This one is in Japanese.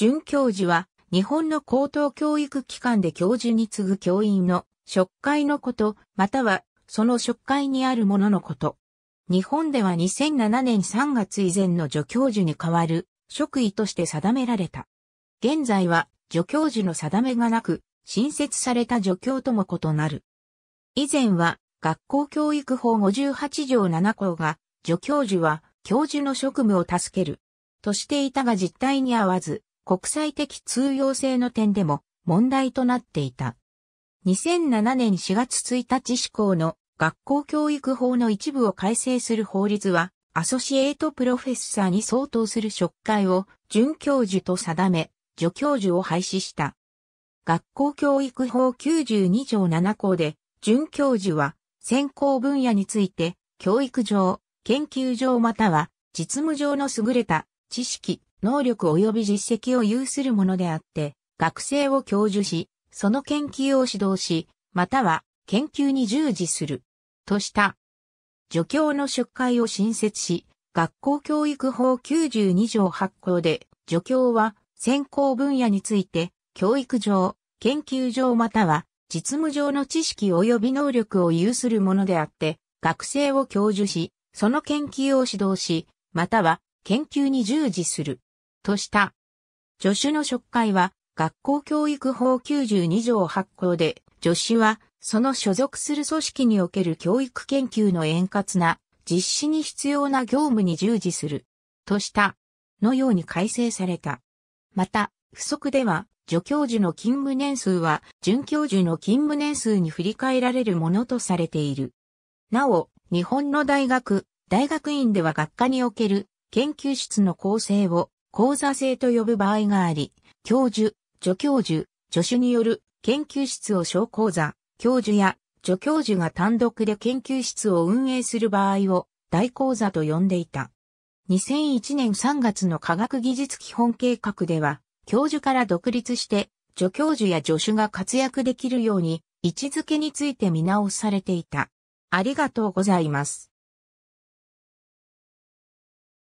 准教授は、日本の高等教育機関で教授に次ぐ教員の、職会のこと、または、その職会にあるもののこと。日本では2007年3月以前の助教授に代わる、職位として定められた。現在は、助教授の定めがなく、新設された助教とも異なる。以前は、学校教育法58条7項が、助教授は教授の職務を助ける、としていたが実態に合わず、国際的通用性の点でも問題となっていた。2007年4月1日施行の学校教育法の一部を改正する法律は、アソシエイトプロフェッサーに相当する職会を准教授と定め、助教授を廃止した。学校教育法92条7項で、准教授は、専攻分野について、教育上、研究上または、実務上の優れた知識、能力及び実績を有するものであって、学生を教授し、その研究を指導し、または研究に従事する、とした。助教の出会を新設し、学校教育法92条発行で、助教は専攻分野について、教育上、研究上または実務上の知識及び能力を有するものであって、学生を教授し、その研究を指導し、または研究に従事する。とした。助手の職会は、学校教育法92条発行で、助手は、その所属する組織における教育研究の円滑な実施に必要な業務に従事する、とした、のように改正された。また、不足では、助教授の勤務年数は、准教授の勤務年数に振り返られるものとされている。なお、日本の大学、大学院では学科における研究室の構成を講座制と呼ぶ場合があり、教授、助教授、助手による研究室を小講座、教授や助教授が単独で研究室を運営する場合を大講座と呼んでいた。2001年3月の科学技術基本計画では、教授から独立して助教授や助手が活躍できるように位置づけについて見直されていた。ありがとうございます。